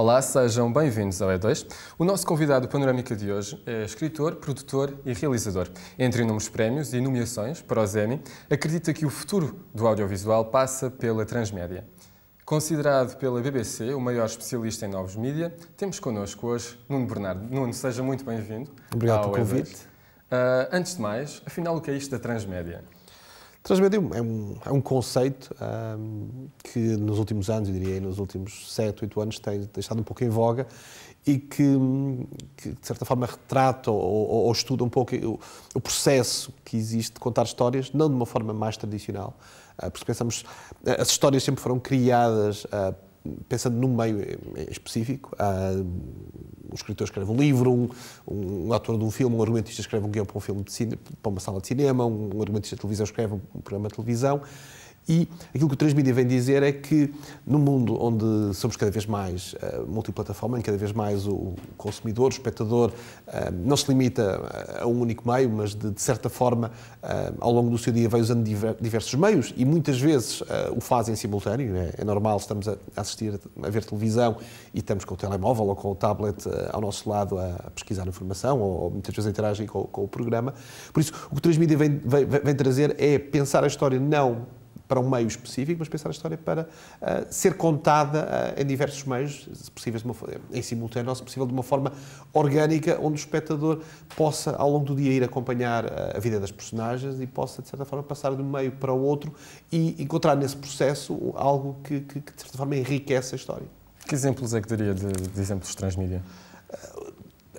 Olá, sejam bem-vindos ao E2. O nosso convidado panorâmica de hoje é escritor, produtor e realizador. Entre inúmeros prémios e nomeações para o ZEMI, acredita que o futuro do audiovisual passa pela transmédia. Considerado pela BBC o maior especialista em novos mídia, temos connosco hoje Nuno Bernardo. Nuno, seja muito bem-vindo. Obrigado pelo convite. Uh, antes de mais, afinal, o que é isto da transmédia? Transmédia é um, é um conceito um, que nos últimos anos, eu diria, nos últimos 7, 8 anos tem estado um pouco em voga e que, que de certa forma, retrata ou, ou, ou estuda um pouco o, o, processo que existe de contar histórias, não de uma forma mais tradicional. Ah, porque pensamos, as histórias sempre foram criadas ah, pensando num meio específico, há, um escritor escreve um livro, um, um, ator de um filme, um argumentista escreve um guião para um filme de cine, para uma sala de cinema, um argumentista de televisão escreve um programa de televisão. E aquilo que o Transmídia vem dizer é que, no mundo onde somos cada vez mais uh, multiplataforma, em cada vez mais o consumidor, o espectador, uh, não se limita a um único meio, mas de, de certa forma, uh, ao longo do seu dia, vai usando diver, diversos meios e muitas vezes o fazem em simultâneo. Né? É normal, estamos a assistir, a ver televisão e estamos com o telemóvel ou com o tablet ao nosso lado a pesquisar informação ou, ou muitas vezes a interagir com, com, o programa. Por isso, o que o Transmídia vem, vem, vem trazer é pensar a história não para um meio específico, mas pensar a história para uh, ser contada uh, em diversos meios, se possível, uma, em simultâneo, se possível, de uma forma orgânica, onde o espectador possa, ao longo do dia, ir acompanhar uh, a vida das personagens e possa, de certa forma, passar de um meio para o outro e encontrar nesse processo algo que, que, que de certa forma, enriquece a história. Que exemplos é que daria de, de exemplos transmídia?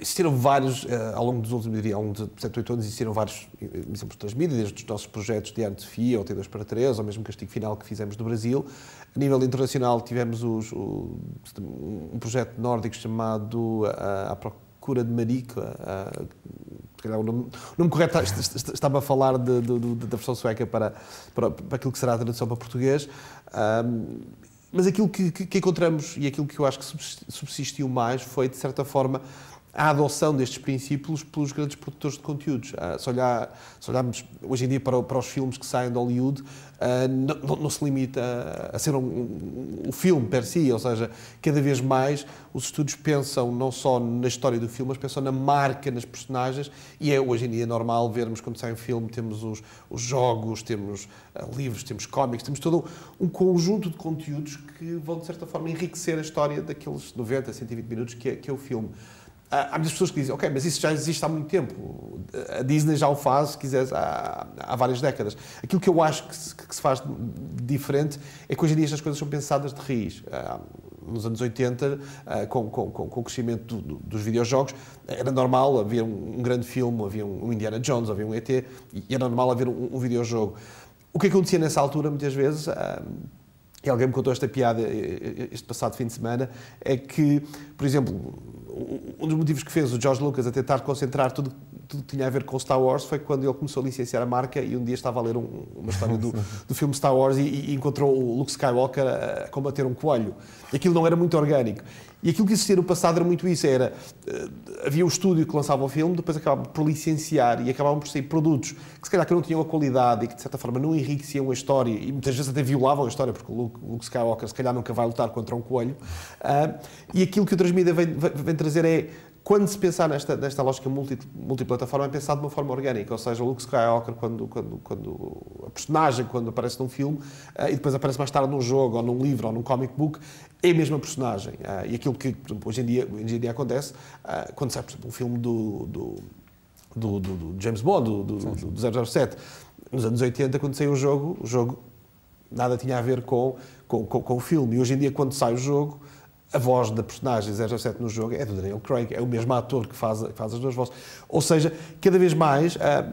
existiram vários, eh, ao longo dos últimos, diria, ao longo de 7, 8 anos, existiram vários eh, exemplos de transmídia, desde os nossos projetos de Arte ou T2 para 3, ou mesmo castigo final que fizemos do Brasil. A nível internacional, tivemos os, o, um projeto nórdico chamado eh, A, Procura de Marica. A, o nome, o nome correto estava a falar de, de, de, da versão sueca para, para, para, aquilo que será a tradução para português. Um, mas aquilo que, que, que encontramos e aquilo que eu acho que subsistiu mais foi, de certa forma, a adoção destes princípios pelos grandes produtores de conteúdos. Ah, se, olhar, se olharmos hoje em dia para, para, os filmes que saem de Hollywood, ah, não, não se limita a ser um, um, um, filme per si, ou seja, cada vez mais os estudos pensam não só na história do filme, mas pensam na marca, nas personagens, e é hoje em dia normal vermos quando sai um filme, temos os, os jogos, temos ah, livros, temos cómics, temos todo um conjunto de conteúdos que vão, de certa forma, enriquecer a história daqueles 90, 120 minutos que é, que é o filme. Ah, há muitas pessoas que dizem, ok, mas isso já existe há muito tempo. A Disney já o faz, se quiseres, há, há várias décadas. Aquilo que eu acho que se, que se faz diferente é que hoje em dia estas coisas são pensadas de raiz. Ah, nos anos 80, ah, com, com, com o crescimento dos videojogos, era normal, haver um, grande filme, havia um Indiana Jones, havia um ET, e era normal haver um, um videojogo. O que acontecia nessa altura, muitas vezes, e alguém me contou esta piada eh, eh, este passado fim de semana, é que, por exemplo, um dos motivos que fez o George Lucas a tentar concentrar tudo tudo tinha a ver com Star Wars foi quando ele começou a licenciar a marca e um dia estava a ler um, uma história do, do filme Star Wars e, e, encontrou o Luke Skywalker a combater um coelho. Aquilo não era muito orgânico. E aquilo que existia no passado era muito isso, era eh, havia um estúdio que lançava o filme, depois acabava por licenciar e acabavam por sair produtos que se calhar que não tinham a qualidade e que de certa forma não enriqueciam a história e muitas vezes até violavam a história, porque o Luke, Luke Skywalker se calhar nunca vai lutar contra um coelho. Uh, e aquilo que o transmida vem, vem trazer é quando se pensar nesta, nesta lógica multi, multiplataforma, é pensar de uma forma orgânica, ou seja, o Luke Skywalker, quando, quando, quando a personagem, quando aparece num filme, eh, e depois aparece mais tarde num jogo, ou num livro, ou num comic book, é a mesma personagem. Eh, e aquilo que, exemplo, hoje, em dia, hoje em dia acontece, eh, quando sai, por exemplo, um filme do, do do, do, do, James Bond, do, do, do 007. Nos anos 80, quando saiu o jogo, o jogo nada tinha a ver com, com, com, com o filme. E hoje em dia, quando sai o jogo, a voz da personagem 07 no jogo é do Daniel Craig, é o mesmo ator que faz, que faz as duas vozes. Ou seja, cada vez mais ah,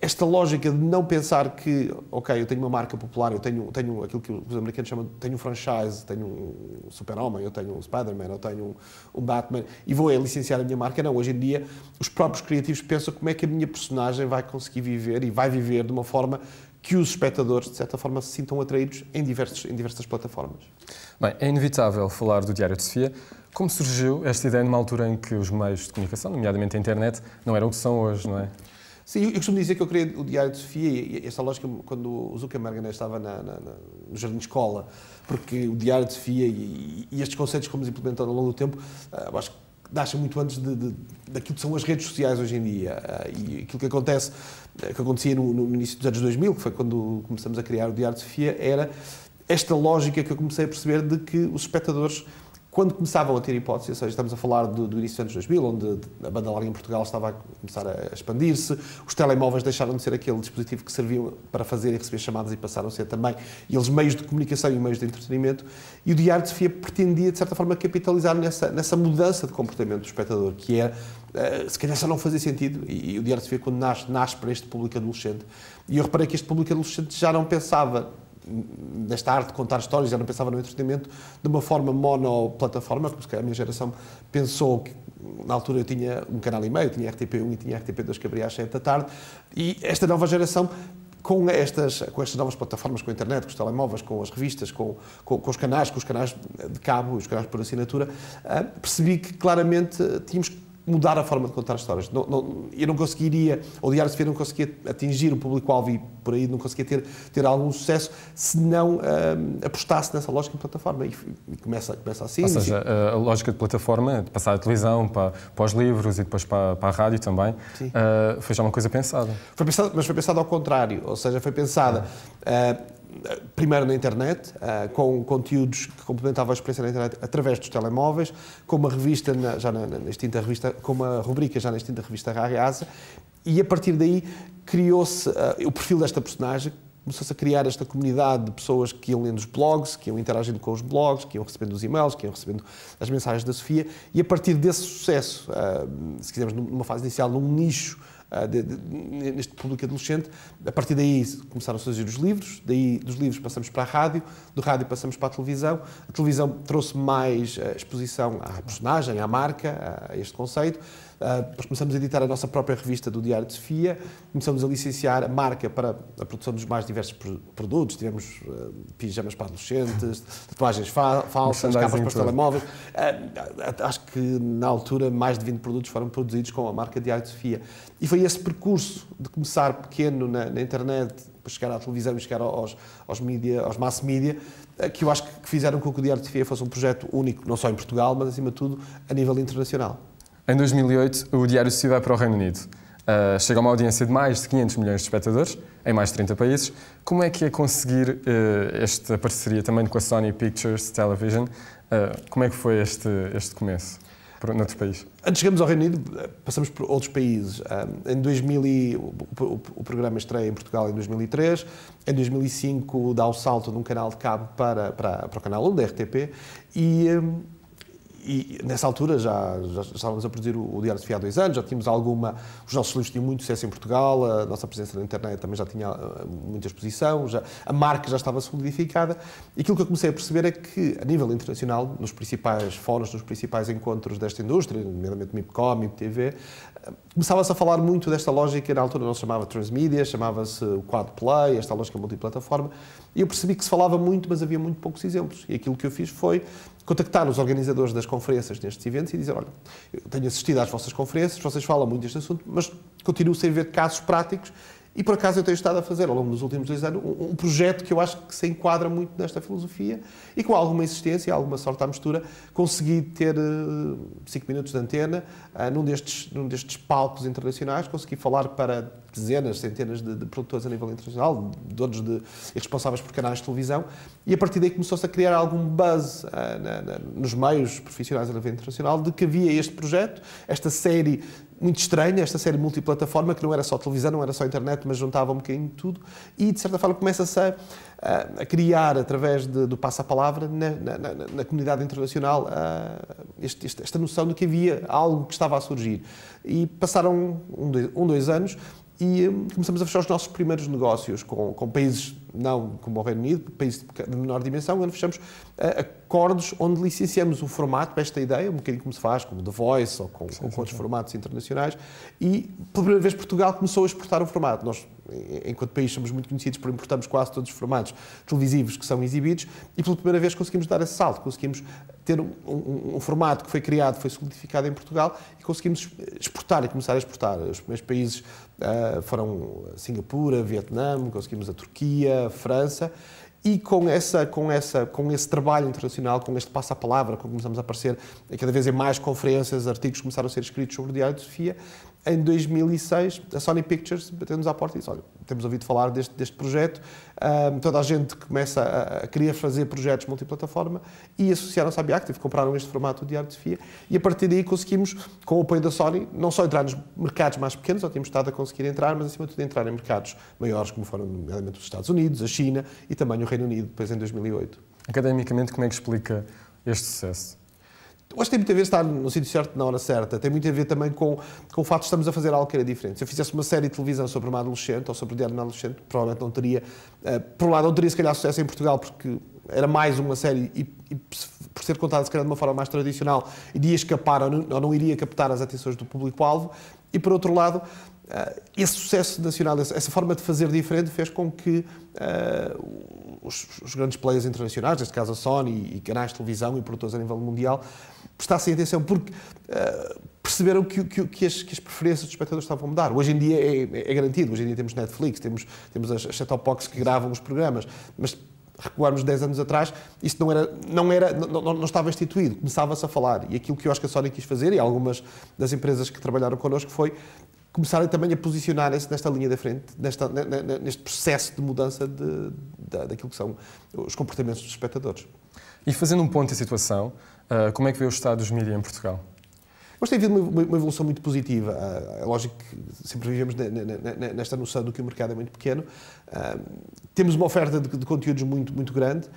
esta lógica de não pensar que, ok, eu tenho uma marca popular, eu tenho, tenho aquilo que os americanos chamam de tenho um franchise, tenho um Super-Homem, eu tenho um Spider-Man, eu tenho um, Batman e vou é, licenciar a minha marca. Não, hoje em dia os próprios criativos pensam como é que a minha personagem vai conseguir viver e vai viver de uma forma que os espectadores, de certa forma, se sintam atraídos em, diversos, em diversas plataformas. Bem, é inevitável falar do Diário de Sofia. Como surgiu esta ideia numa altura em que os meios de comunicação, nomeadamente a internet, não eram o que são hoje, não é? Sim, eu costumo dizer que eu criei o Diário de Sofia e esta lógica quando o Zuckerberg ainda estava na, na, na, no Jardim de Escola, porque o Diário de Sofia e, e estes conceitos que fomos implementando ao longo do tempo, uh, acho que nasce muito antes de, de, daquilo que são as redes sociais hoje em dia. Ah, e aquilo que acontece, eh, que acontecia no, no, início dos anos 2000, que foi quando começamos a criar o Diário de Sofia, era esta lógica que eu comecei a perceber de que os espectadores quando começavam a ter hipótese, ou seja, estamos a falar do, do início dos anos 2000, onde a banda larga em Portugal estava a começar a expandir-se, os telemóveis deixaram de ser aquele dispositivo que serviam para fazer e receber chamadas e passaram a ser também eles meios de comunicação e meios de entretenimento, e o Diário de Sofia pretendia, de certa forma, capitalizar nessa, nessa mudança de comportamento do espectador, que é, eh, se calhar só não fazia sentido, e, e o Diário de Sofia, quando nasce, nasce para este público adolescente, e eu reparei que este público adolescente já não pensava desta arte de contar histórias, já não pensava no entretenimento de uma forma monoplataforma, porque a minha geração pensou que na altura eu tinha um canal e meio, tinha RTP1 e tinha RTP2 que abria às 7 da tarde, e esta nova geração com estas, com estas novas plataformas, com a internet, com os telemóveis, com as revistas, com, com, com os canais, com os canais de cabo, os canais por assinatura, ah, percebi que claramente tínhamos que mudar a forma de contar histórias. Não, não, eu não conseguiria, o Diário de Sofia não conseguia atingir o público-alvo e por aí não conseguia ter, ter algum sucesso se não uh, apostasse nessa lógica de plataforma. E, e, começa, começa assim. Ou seja, e... a lógica de plataforma, de passar a televisão, para, para os livros e depois para, para a rádio também, uh, foi já uma coisa pensada. Foi pensada, mas foi pensada ao contrário, ou seja, foi pensada... Ah. Uh, primeiro na internet, eh, com conteúdos que complementavam a experiência na internet através dos telemóveis, com uma revista, na, já na, na extinta revista, com uma rubrica já na extinta revista Rariasa, e a partir daí criou-se eh, o perfil desta personagem, começou-se a criar esta comunidade de pessoas que iam lendo os blogs, que iam interagindo com os blogs, que iam recebendo os e-mails, que iam recebendo as mensagens da Sofia, e a partir desse sucesso, eh, se quisermos numa fase inicial, num nicho ah, de, de, neste público adolescente. A partir daí começaram a surgir os livros, daí dos livros passamos para a rádio, do rádio passamos para a televisão. A televisão trouxe mais ah, exposição à personagem, à marca, a este conceito. Uh, começamos a editar a nossa própria revista do Diário de Sofia, começamos a licenciar a marca para a produção dos mais diversos produtos. Tivemos uh, pijamas para adolescentes, tatuagens fa falsas, capas para os telemóveis. Uh, acho que na altura mais de 20 produtos foram produzidos com a marca Diário de Sofia. E foi esse percurso de começar pequeno na, na internet, para chegar à televisão e chegar aos, aos, media, aos mass media, eh, que eu acho que fizeram com que o Diário de Fia fosse um projeto único, não só em Portugal, mas acima de tudo a nível internacional. Em 2008, o Diário de se vai para o Reino Unido. Uh, chega a uma audiência de mais de 500 milhões de espectadores, em mais de 30 países. Como é que é conseguir uh, esta parceria também com a Sony Pictures Television? Uh, como é que foi este, este começo? Por, Antes de chegarmos ao Reino Unido, passamos por outros países. em 2000, o, programa estreia em Portugal em 2003. Em 2005, dá o salto de um canal de cabo para, para, para o canal 1 da RTP. E e nessa altura já, já, estávamos a produzir o, o Diário de Fia há dois anos, já tínhamos alguma. Os nossos livros tinham muito sucesso em Portugal, a nossa presença na internet também já tinha ah, muita exposição, já, a marca já estava solidificada. E aquilo que eu comecei a perceber é que, a nível internacional, nos principais fóruns, nos principais encontros desta indústria, nomeadamente MIPCOM, MIPTV, ah, começava-se a falar muito desta lógica, na altura não se chamava transmedia, chamava-se quadplay quad play, esta lógica multiplataforma. E eu percebi que se falava muito, mas havia muito poucos exemplos. E aquilo que eu fiz foi contactar os organizadores das conferências nestes eventos e dizer: olha, eu tenho assistido às vossas conferências, vocês falam muito deste assunto, mas continuo sem ver casos práticos e por acaso eu tenho estado a fazer, ao longo dos últimos dois anos, um, um, projeto que eu acho que se enquadra muito nesta filosofia e com alguma insistência, alguma sorte à mistura, consegui ter 5 eh, minutos de antena uh, num, destes, num destes palcos internacionais, consegui falar para dezenas, centenas de, de produtores a nível internacional, donos de, responsáveis por canais de televisão, e a partir daí começou-se a criar algum buzz uh, na, na, nos meios profissionais a nível internacional de que havia este projeto, esta série muito estranha, esta série multiplataforma, que não era só televisão, não era só internet, mas juntava um bocadinho de tudo, e de certa forma começa-se a, a, criar, através de, do passo-palavra, na, na, na, comunidade internacional, a, este, este, esta noção de que havia algo que estava a surgir. E passaram um, dois, um, dois anos e hum, começamos a fechar os nossos primeiros negócios com, com países não como o Reino Unido, países de menor dimensão, onde fechamos eh, acordos onde licenciamos o formato para esta ideia, um bocadinho como se faz, como The Voice ou com, sim, com sim, outros formatos internacionais, e pela primeira vez Portugal começou a exportar o formato. Nós, enquanto país, somos muito conhecidos por importarmos quase todos os formatos televisivos que são exibidos, e pela primeira vez conseguimos dar esse salto, conseguimos ter um, um, um formato que foi criado, foi solidificado em Portugal e conseguimos exportar e começar a exportar. Os primeiros países uh, foram Singapura, Vietnã, conseguimos a Turquia, França e com essa com essa com esse trabalho internacional com este passa a palavra como começamos a aparecer cada vez em mais conferências artigos começaram a ser escritos sobre o diário de Sofia em 2006, a Sony Pictures bateu-nos à porta e disse: Olha, temos ouvido falar deste, deste projeto. Um, toda a gente começa a, a querer fazer projetos multiplataforma e associaram-se à Biactive, compraram este formato de Diário de Fia e a partir daí conseguimos, com o apoio da Sony, não só entrar nos mercados mais pequenos, já tínhamos estado a conseguir entrar, mas acima de tudo entrar em mercados maiores, como foram, nomeadamente, os Estados Unidos, a China e também o Reino Unido, depois em 2008. Academicamente, como é que explica este sucesso? Hoje tem muito a ver estar no sítio certo na hora certa, tem muito a ver também com, com o facto de estamos a fazer algo que era diferente. Se eu fizesse uma série de televisão sobre uma adolescente ou sobre o diário de uma adolescente, provavelmente não teria, uh, por um lado, não teria se calhar sucesso em Portugal, porque era mais uma série e, e por ser contada se calhar de uma forma mais tradicional, iria escapar ou não, ou não iria captar as atenções do público-alvo, e por outro lado, uh, esse sucesso nacional, essa forma de fazer diferente, fez com que uh, os, os, grandes players internacionais, neste caso a Sony e canais de televisão e produtores a nível mundial, prestassem atenção porque uh, perceberam que, que, que, as, que, as, preferências dos espectadores estavam a mudar. Hoje em dia é, é, é garantido, hoje em dia temos Netflix, temos, temos as, set-top boxes que gravam os programas, mas recuarmos 10 anos atrás, isso não era, não era, não, não, não estava instituído, começava-se a falar. E aquilo que eu acho que a Sony quis fazer, e algumas das empresas que trabalharam connosco, foi começarem também a posicionar-se nesta linha da frente, nesta, neste processo de mudança de, da, daquilo que são os comportamentos dos espectadores. E fazendo um ponto em situação, ah, como é que vê o estado dos mídias em Portugal? Mas tem havido uma, uma, evolução muito positiva. Ah, é lógico que sempre vivemos nesta noção do que o mercado é muito pequeno. Ah, temos uma oferta de, conteúdos muito, muito grande.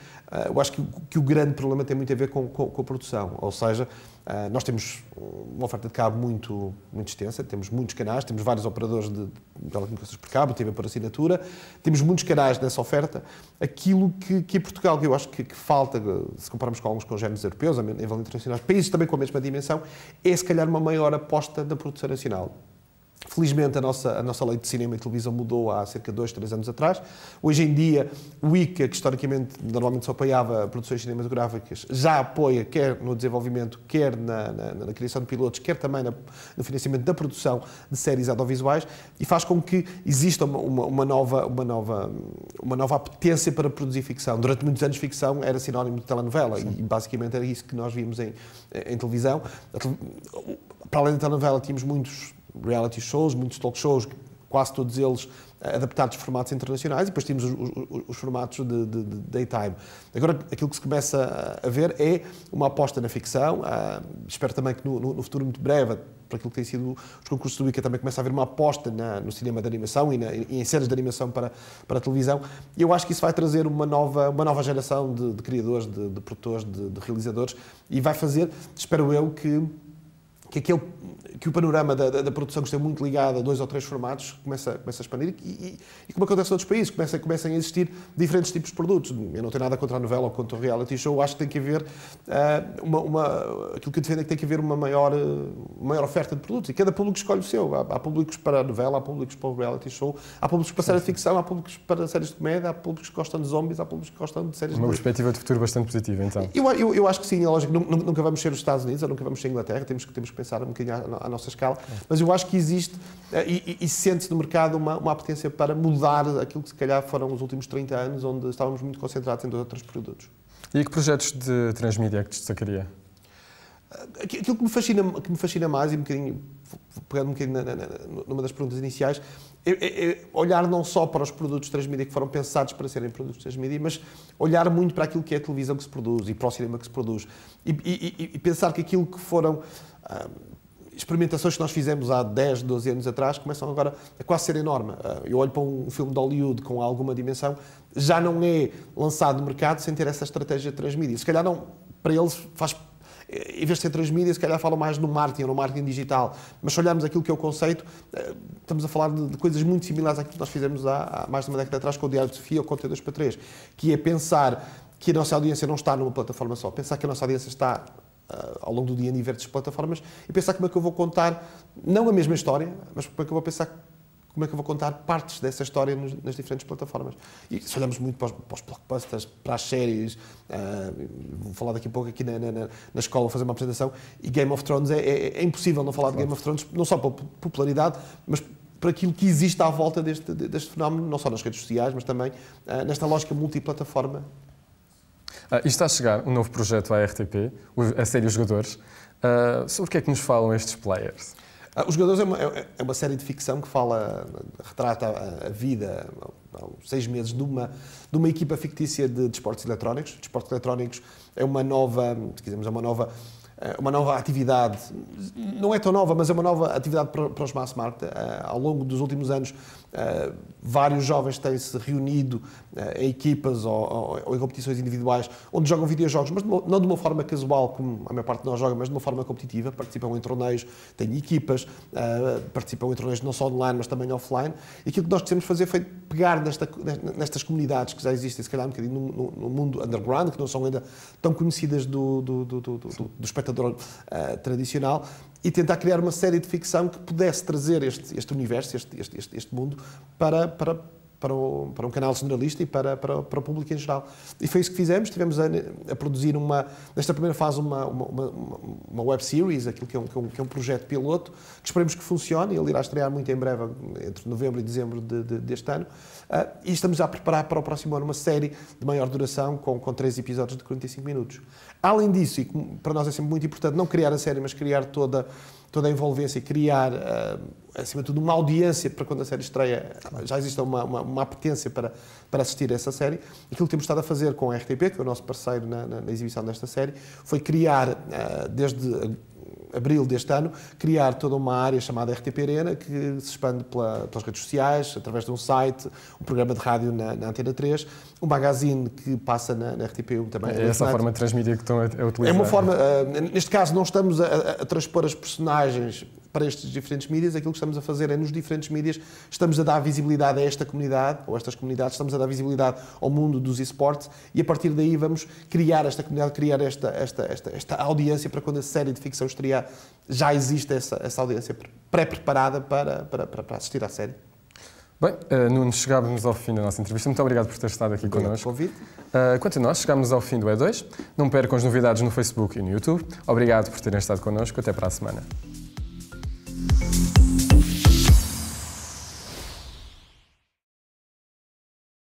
Eu acho que, o grande problema tem muito a ver com, com, com a produção. Ou seja, ah, nós temos uma oferta de cabo muito, muito extensa, temos muitos canais, temos vários operadores de telecomunicações por cabo, TV por assinatura, temos muitos canais nessa oferta. Aquilo que, que em Portugal, que eu acho que, que falta, se compararmos com alguns congéneres europeus, a nível internacional, países também com a mesma dimensão, é se calhar uma maior aposta da produção nacional. Felizmente a nossa, a nossa lei de cinema e televisão mudou há cerca de dois, três anos atrás. Hoje em dia, o ICA, que historicamente normalmente só apoiava produções cinematográficas, já apoia quer no desenvolvimento, quer na, na, na criação de pilotos, quer também na, no financiamento da produção de séries audiovisuais e faz com que exista uma, uma, uma, nova, uma, nova, uma nova apetência para produzir ficção. Durante muitos anos, ficção era sinónimo de telenovela Sim. e basicamente era isso que nós vimos em, em televisão. Para além da telenovela, tínhamos muitos reality shows, muitos talk shows, quase todos eles adaptados a formatos internacionais, e depois temos os, os, os formatos de, de, de, daytime. Agora, aquilo que se começa a ver é uma aposta na ficção, ah, espero também que no, no, futuro muito breve, para aquilo que tem sido os concursos do ICA, também começa a haver uma aposta na, no cinema de animação e, na, e, em cenas de animação para, para a televisão. E eu acho que isso vai trazer uma nova, uma nova geração de, de criadores, de, produtores, de realizadores, e vai fazer, espero eu, que, que aquele que o panorama da, da, da produção que está muito ligado a dois ou três formatos começa, começa a expandir e, e, e como acontece em outros países, começa, começam a existir diferentes tipos de produtos. Eu não tenho nada contra a novela ou contra o reality show, acho que tem que haver uh, uma, uma, aquilo que eu defendo é que tem que haver uma maior, uh, maior oferta de produtos e cada público escolhe o seu. Há, há públicos para a novela, há públicos para o reality show, há públicos para séries de ficção, há públicos para séries de comédia, há públicos que gostam de zombies, há públicos que gostam de séries uma de... Uma perspectiva de futuro bastante positiva, então. Eu, eu, eu acho que sim, é lógico, nunca vamos ser os Estados Unidos ou nunca vamos ser a Inglaterra, temos que, temos que pensar um bocadinho à, à nossa escala, mas eu acho que existe eh, e, e, e sente-se no mercado uma, uma apetência para mudar aquilo que se calhar foram os últimos 30 anos, onde estávamos muito concentrados em dois ou três produtos. E que projetos de transmídia é que destacaria? Eh, aquilo que me fascina, que me fascina mais, e um bocadinho, pegando um bocadinho na, na, numa das perguntas iniciais, é, é, é olhar não só para os produtos transmídia que foram pensados para serem produtos transmídia, mas olhar muito para aquilo que é a televisão que se produz e para o cinema que se produz. E, e, e pensar que aquilo que foram. Ah, experimentações que nós fizemos há 10, 12 anos atrás começam agora a quase ser enorme. Ah, eu olho para um filme de Hollywood com alguma dimensão, já não é lançado no mercado sem ter essa estratégia de transmídia. Se calhar não, para eles faz eh, em vez de ser transmídia, se calhar falam mais no marketing ou no marketing digital. Mas se olharmos aquilo que é o conceito, eh, estamos a falar de coisas muito similares àquilo que nós fizemos há, mais de uma década atrás com o Diário de Sofia ou com o T2 para 3, que é pensar que a nossa audiência não está numa plataforma só, pensar que a nossa audiência está ah, ao longo do dia em diversas plataformas e pensar como é que eu vou contar, não a mesma história, mas como é que eu vou pensar como é que eu vou contar partes dessa história nos, nas diferentes plataformas. E se olhamos muito para os, para os blockbusters, para as séries, uh, vou falar daqui a pouco aqui na, na, na escola, vou fazer uma apresentação, e Game of Thrones, é, é, é impossível não falar claro. de Game of Thrones, não só pela popularidade, mas para aquilo que existe à volta deste, deste fenómeno, não só nas redes sociais, mas também uh, nesta lógica multiplataforma Uh, está a chegar um novo projeto à RTP, a série Os Jogadores. Uh, sobre o que é que nos falam estes players? Ah, Os Jogadores é uma, é, é uma, série de ficção que fala, retrata a, a vida, há seis meses, de uma, de uma equipa fictícia de desportos de eletrónicos. Desportos de eletrónicos é uma nova, se quisermos, é uma nova eh, uma nova atividade, não é tão nova, mas é uma nova atividade para os mass market. Eh, ao longo dos últimos anos, eh, vários jovens têm-se reunido em equipas ou, em competições individuais, onde jogam videojogos, mas não de uma forma casual, como a maior parte de nós joga, mas de uma forma competitiva. Participam em torneios, têm equipas, participam em torneios não só online, mas também offline. E aquilo que nós quisemos fazer foi pegar nesta, nestas comunidades que já existem, se calhar um bocadinho no, no, no mundo underground, que não são ainda tão conhecidas do, do, do, do, do espectador uh, tradicional, e tentar criar uma série de ficção que pudesse trazer este, este universo, este, este, este mundo, para, para para, o, para um canal generalista e para, para, para, o público em geral. E foi isso que fizemos. Tivemos a, a produzir, uma, nesta primeira fase, uma, uma, uma, uma web series, aquilo que é, um, que, é um, que é um projeto piloto, que esperemos que funcione. Ele irá estrear muito em breve, entre novembro e dezembro de, de, deste ano. Uh, e estamos a preparar para o próximo ano uma série de maior duração, com, com três episódios de 45 minutos. Além disso, e para nós é sempre muito importante, não criar a série, mas criar toda, toda a envolvência, criar. Uh, acima de tudo, uma audiência para quando a série estreia, já existe uma, uma, uma, apetência para, para assistir a essa série. Aquilo que temos estado a fazer com a RTP, que é o nosso parceiro na, na, na exibição desta série, foi criar, eh, desde abril deste ano, criar toda uma área chamada RTP Arena, que se expande pela, pelas redes sociais, através de um site, um programa de rádio na, na Antena 3, um magazine que passa na, na rtp também. É essa a forma de transmitir que estão a, a utilizar. É uma forma, uh, neste caso, não estamos a, a, a transpor as personagens para estes diferentes mídias, aquilo que estamos a fazer é nos diferentes mídias, estamos a dar visibilidade a esta comunidade, ou a estas comunidades, estamos a dar visibilidade ao mundo dos esportes e a partir daí vamos criar esta comunidade, criar esta, esta, esta, esta audiência para quando a série de ficção estrear já existe essa, essa audiência pré-preparada para, para, para, assistir à série. Bem, uh, Nuno, chegámos ao fim da nossa entrevista. Muito obrigado por ter estado aqui obrigado connosco. Convite. Uh, quanto a nós, chegámos ao fim do E2. Não percam as novidades no Facebook e no YouTube. Obrigado por terem estado connosco. Até para a semana. Thank you.